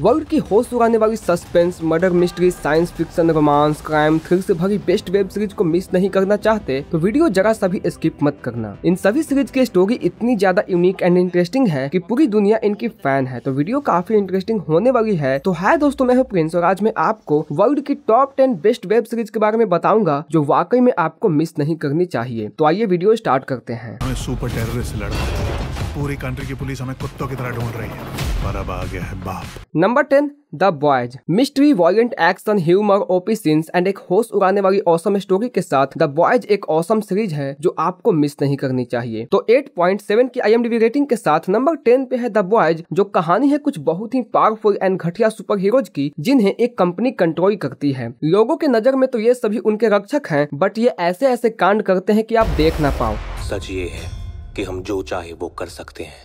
world की होश उगाने वाली suspense murder mystery science fiction romance crime thrill से भरी बेस्ट वेब सीरीज को मिस नहीं करना चाहते तो वीडियो जरा सभी स्किप मत करना इन सभी सीरीज की स्टोरी इतनी ज्यादा यूनिक एंड इंटरेस्टिंग है कि पूरी दुनिया इनकी फैन है तो वीडियो काफी इंटरेस्टिंग होने वाली है तो है दोस्तों मैं हूँ प्रिंस और आज मैं आपको वर्ल्ड की top ten best web series के बारे में बताऊंगा जो वाकई में आपको मिस नहीं करनी चाहिए तो आइए वीडियो स्टार्ट करते हैं सुपर टेररिस्ट लड़ा पूरी कंट्री की पुलिस हमें कुत्तों की तरह ढूंढ रही है पर अब आ गया है बाप number ten the boys mystery violent action humour OP scenes and एक होश उगाने वाली औसम स्टोरी के साथ द बॉयज एक औसम सीरीज है जो आपको मिस नहीं करनी चाहिए तो 8.7 की आईएमडीबी रेटिंग के साथ नंबर टेन पे है द बॉयज जो कहानी है कुछ बहुत ही पावरफुल एंड घटिया सुपर हीरोज की जिन्हें एक कंपनी कंट्रोल करती है लोगों के नजर में तो ये सभी उनके रक्षक है बट ये ऐसे ऐसे कांड करते हैं की आप देख ना पाओ सच ये है कि हम जो चाहे वो कर सकते हैं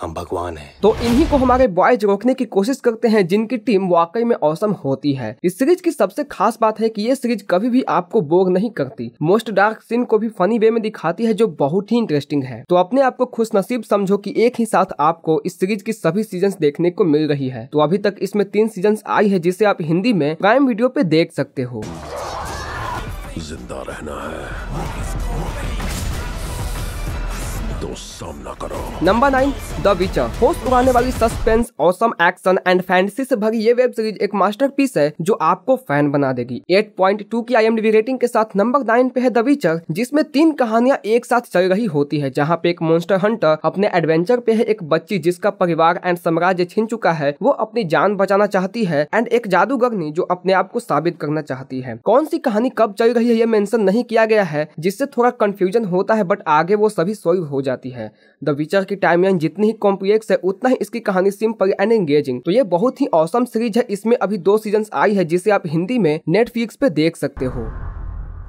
हम भगवान हैं तो इन्हीं को हमारे बॉयज रोकने की कोशिश करते हैं जिनकी टीम वाकई में औसम होती है इस सीरीज की सबसे खास बात है कि ये सीरीज कभी भी आपको बोर नहीं करती मोस्ट डार्क सीन को भी फनी वे में दिखाती है जो बहुत ही इंटरेस्टिंग है तो अपने आप को खुश नसीब समझो कि एक ही साथ आपको इस सीरीज की सभी सीजन देखने को मिल रही है तो अभी तक इसमें तीन सीजन आई है जिसे आप हिंदी में प्राइम वीडियो पे देख सकते हो जिंदा रहना है सामना करो नंबर नाइन द विचर होस्ट उड़ाने वाली suspense awesome action and fantasy से भरी ये वेब सीरीज एक मास्टरपीस है जो आपको फैन बना देगी 8.2 की आईएमडीबी रेटिंग के साथ नंबर नाइन पे है द विचर जिसमें तीन कहानियां एक साथ चल रही होती है जहाँ पे एक मोन्स्टर हंटर अपने एडवेंचर पे है एक बच्ची जिसका परिवार एंड साम्राज्य छीन चुका है वो अपनी जान बचाना चाहती है एंड एक जादूगरनी जो अपने आप को साबित करना चाहती है कौन सी कहानी कब चल रही है ये मेंशन नहीं किया गया है जिससे थोड़ा कंफ्यूजन होता है बट आगे वो सभी सोल्व हो जाती है है द विचर की टाइमलाइन जितनी ही कॉम्प्लेक्स है उतना ही इसकी कहानी सिंपल एंड एंगेजिंग तो ये बहुत ही औसम सीरीज है इसमें अभी दो सीजन आई है जिसे आप हिंदी में नेटफ्लिक्स पे देख सकते हो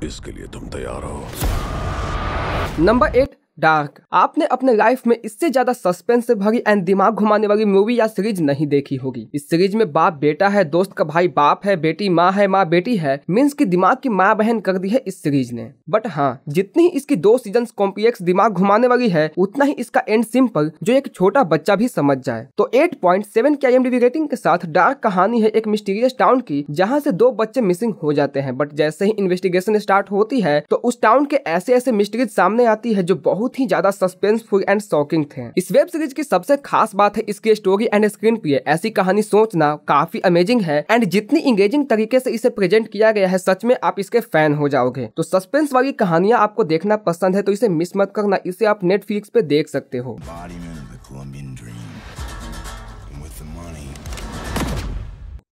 इसके लिए तुम तैयार हो नंबर एट डार्क आपने अपने लाइफ में इससे ज्यादा सस्पेंस से भरी एंड दिमाग घुमाने वाली मूवी या सीरीज नहीं देखी होगी इस सीरीज में बाप बेटा है दोस्त का भाई बाप है बेटी माँ है माँ बेटी है मीन्स की दिमाग की माँ बहन कर दी है इस सीरीज ने बट हाँ जितनी ही इसकी दो सीजन कॉम्प्लेक्स दिमाग घुमाने वाली है उतना ही इसका एंड सिंपल जो एक छोटा बच्चा भी समझ जाए तो एट पॉइंट सेवन के आई रेटिंग के साथ डार्क कहानी है एक मिस्टीरियस टाउन की जहाँ से दो बच्चे मिसिंग हो जाते हैं बट जैसे ही इन्वेस्टिगेशन स्टार्ट होती है तो उस टाउन के ऐसे ऐसे मिस्ट्रीज सामने आती है जो बहुत बहुत ही ज्यादा सस्पेंसफुल एंड शॉकिंग थे इस वेब सीरीज की सबसे खास बात है इसकी स्टोरी एंड स्क्रीन पे ऐसी कहानी सोचना काफी अमेजिंग है एंड जितनी इंगेजिंग तरीके से इसे प्रेजेंट किया गया है सच में आप इसके फैन हो जाओगे तो सस्पेंस वाली कहानियां आपको देखना पसंद है तो इसे मिस मत करना इसे आप नेटफ्लिक्स पे देख सकते हो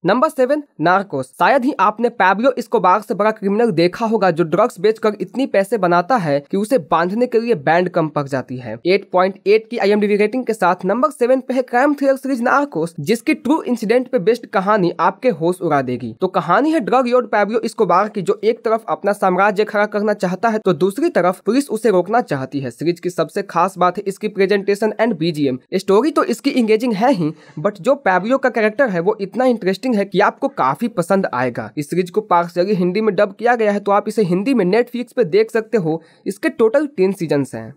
नंबर सेवन नार्कोस शायद ही आपने पैबियो इसको बाग से बड़ा क्रिमिनल देखा होगा जो ड्रग्स बेचकर इतनी पैसे बनाता है कि उसे बांधने के लिए बैंड कम पक जाती है 8.8 की आई रेटिंग के साथ नंबर सेवन पे है क्राइम थ्रिलर सीरीज नार्कोस जिसकी ट्रू इंसिडेंट पे बेस्ट कहानी आपके होश उड़ा देगी तो कहानी है ड्रग योड इसको बाग की जो एक तरफ अपना साम्राज्य खड़ा करना चाहता है तो दूसरी तरफ पुलिस उसे रोकना चाहती है सीरीज की सबसे खास बात है इसकी प्रेजेंटेशन एंड बीजीएम स्टोरी तो इसकी इंगेजिंग है ही बट जो पैबियो का कैरेक्टर है वो इतना इंटरेस्टिंग इंटरेस्टिंग है कि आपको काफी पसंद आएगा इस सीरीज को से हिंदी में डब किया गया है तो आप इसे हिंदी में नेटफ्लिक्स पे देख सकते हो इसके टोटल तीन सीजन है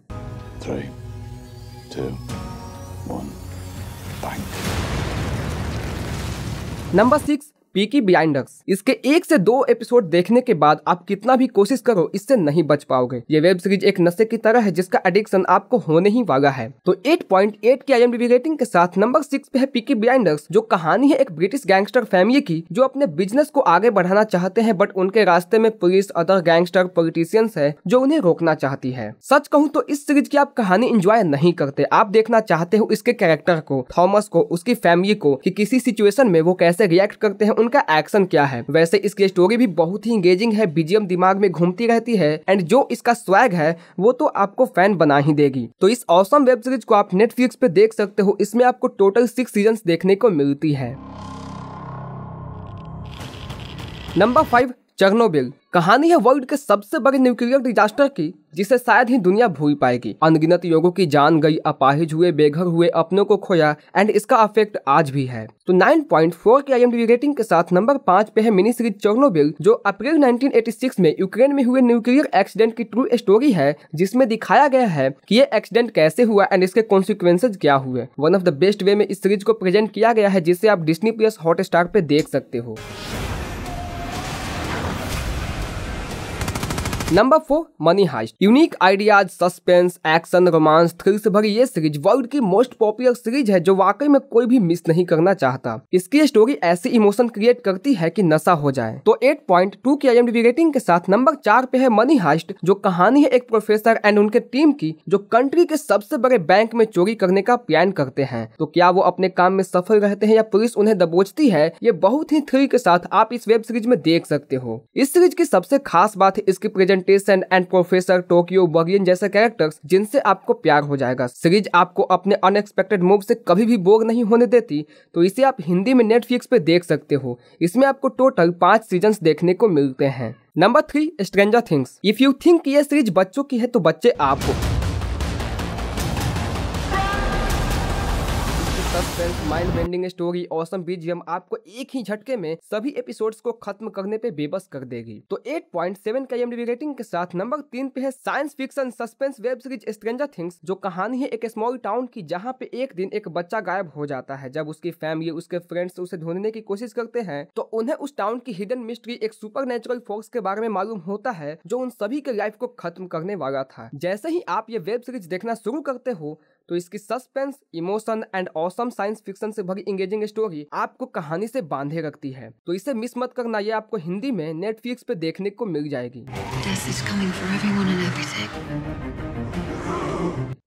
नंबर सिक्स पीकी ब्लाइंडर्स इसके एक से दो एपिसोड देखने के बाद आप कितना भी कोशिश करो इससे नहीं बच पाओगे ये वेब सीरीज एक नशे की तरह है जिसका एडिक्शन आपको होने ही वाला है तो 8.8 की आई रेटिंग के साथ नंबर सिक्स पे है पीकी ब्लाइंडर्स जो कहानी है एक ब्रिटिश गैंगस्टर फैमिली की जो अपने बिजनेस को आगे बढ़ाना चाहते हैं बट उनके रास्ते में पुलिस अदर गैंगस्टर पोलिटिशियंस है जो उन्हें रोकना चाहती है सच कहूँ तो इस सीरीज की आप कहानी इंजॉय नहीं करते आप देखना चाहते हो इसके कैरेक्टर को थॉमस को उसकी फैमिली को कि किसी सिचुएशन में वो कैसे रिएक्ट करते हैं उनका एक्शन क्या है वैसे इसकी स्टोरी भी बहुत ही इंगेजिंग है बीजीएम दिमाग में घूमती रहती है एंड जो इसका स्वैग है वो तो आपको फैन बना ही देगी तो इस औसम वेब सीरीज को आप नेटफ्लिक्स पे देख सकते हो इसमें आपको टोटल सिक्स सीजन देखने को मिलती है नंबर फाइव चरनोबिल कहानी है वर्ल्ड के सबसे बड़े न्यूक्लियर डिजास्टर की जिसे शायद ही दुनिया भूल पाएगी अनगिनत योगों की जान गई अपाहिज हुए बेघर हुए अपनों को खोया एंड इसका अफेक्ट आज भी है तो 9.4 के आईएमडीबी रेटिंग के साथ नंबर पांच पे है मिनी सीरीज चोर्नोबिल जो अप्रैल 1986 में यूक्रेन में हुए न्यूक्लियर एक्सीडेंट की ट्रू स्टोरी है जिसमें दिखाया गया है की ये एक्सीडेंट कैसे हुआ एंड इसके कॉन्सिक्वेंसेज क्या हुए one of the best way में इस सीरीज को प्रेजेंट किया गया है जिसे आप डिस्नी प्लस हॉट स्टार पे देख सकते हो number four money heist unique ideas suspense action romance thrill से भरी ये सीरीज वर्ल्ड की मोस्ट पॉपुलर सीरीज है जो वाकई में कोई भी मिस नहीं करना चाहता इसकी स्टोरी ऐसी इमोशन क्रिएट करती है कि नशा हो जाए तो 8.2 पॉइंट टू की आई रेटिंग के साथ नंबर चार पे है मनी हाइस्ट जो कहानी है एक प्रोफेसर एंड उनके टीम की जो कंट्री के सबसे बड़े बैंक में चोरी करने का प्लान करते हैं तो क्या वो अपने काम में सफल रहते हैं या पुलिस उन्हें दबोचती है ये बहुत ही थ्रिल के साथ आप इस वेब सीरीज में देख सकते हो इस सीरीज की सबसे खास बात है इसकी present scientist and professor Tokyo बगियन जैसे कैरेक्टर्स जिनसे आपको प्यार हो जाएगा सीरीज आपको अपने अनएक्सपेक्टेड मूव से कभी भी बोर नहीं होने देती तो इसे आप हिंदी में नेटफ्लिक्स पे देख सकते हो इसमें आपको टोटल पांच सीजन देखने को मिलते हैं number three stranger things if you think ये सीरीज बच्चों की है तो बच्चे आप हो suspense mind bending story awesome BGM आपको एक ही झटके में सभी एपिसोड्स को खत्म करने पे बेबस कर देगी तो 8.7 पॉइंट सेवन का रेटिंग के साथ नंबर तीन पे है science fiction suspense web series stranger things जो कहानी है एक स्मॉल टाउन की जहाँ पे एक दिन एक बच्चा गायब हो जाता है जब उसकी फैमिली उसके फ्रेंड्स उसे ढूंढने की कोशिश करते हैं तो उन्हें उस टाउन की हिडन मिस्ट्री एक सुपर नेचुरल फोर्स के बारे में मालूम होता है जो उन सभी के लाइफ को खत्म करने वाला था जैसे ही आप ये वेब सीरीज देखना शुरू करते हो तो इसकी suspense emotion and awesome science fiction से भरी इंगेजिंग स्टोरी आपको कहानी से बांधे रखती है तो इसे मिस मत करना ये आपको हिंदी में नेटफ्लिक्स पे देखने को मिल जाएगी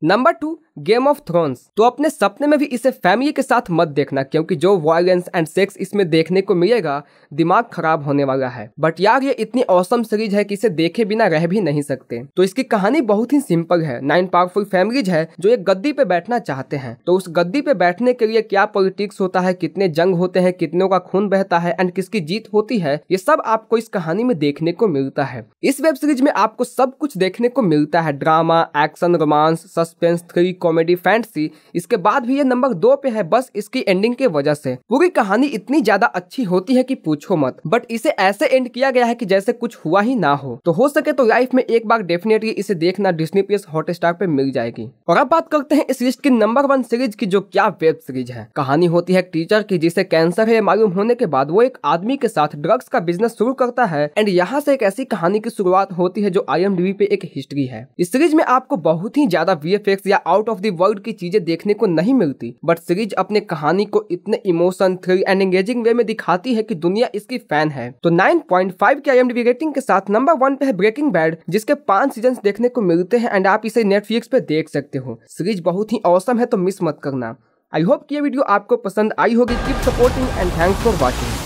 number two game of thrones तो अपने सपने में भी इसे फैमिली के साथ मत देखना क्योंकि जो वायलेंस एंड सेक्स इसमें देखने को मिलेगा दिमाग खराब होने वाला है बट यार ये इतनी औसम सीरीज है कि इसे देखे बिना रह भी नहीं सकते तो इसकी कहानी बहुत ही सिंपल है नाइन पावरफुल फैमिलीज है जो एक गद्दी पे बैठना चाहते हैं तो उस गद्दी पे बैठने के लिए क्या पॉलिटिक्स होता है कितने जंग होते हैं कितनों का खून बहता है एंड किसकी जीत होती है ये सब आपको इस कहानी में देखने को मिलता है इस वेब सीरीज में आपको सब कुछ देखने को मिलता है drama action romance suspense three comedy fantasy इसके बाद भी ये नंबर दो पे है बस इसकी एंडिंग के वजह से पूरी कहानी इतनी ज्यादा अच्छी होती है कि पूछो मत बट इसे ऐसे एंड किया गया है कि जैसे कुछ हुआ ही ना हो तो हो सके तो लाइफ में एक बार डेफिनेटली इसे देखना डिस्नी प्लस हॉटस्टार पे मिल जाएगी और अब बात करते हैं इस लिस्ट की नंबर वन सीरीज की जो क्या वेब सीरीज है कहानी होती है एक टीचर की जिसे कैंसर है मालूम होने के बाद वो एक आदमी के साथ ड्रग्स का बिजनेस शुरू करता है एंड यहाँ से एक ऐसी कहानी की शुरुआत होती है जो आई पे एक हिस्ट्री है इस सीरीज में आपको बहुत ही ज्यादा वी वीएफएक्स या आउट ऑफ वर्ल्ड की चीजें देखने को नहीं मिलती बट सीरीज अपने कहानी को इतने emotion thrill and engaging way में दिखाती है की दुनिया इसकी फैन है तो नाइन के आई रेटिंग के साथ नंबर वन पे है ब्रेकिंग बैड जिसके पांच सीजन देखने को मिलते हैं एंड आप इसे नेटफ्लिक्स पे देख सकते हो सीरीज बहुत ही औसम है तो मिस मत करना आई होप कि ये वीडियो आपको पसंद आई होगी keep supporting and thanks for watching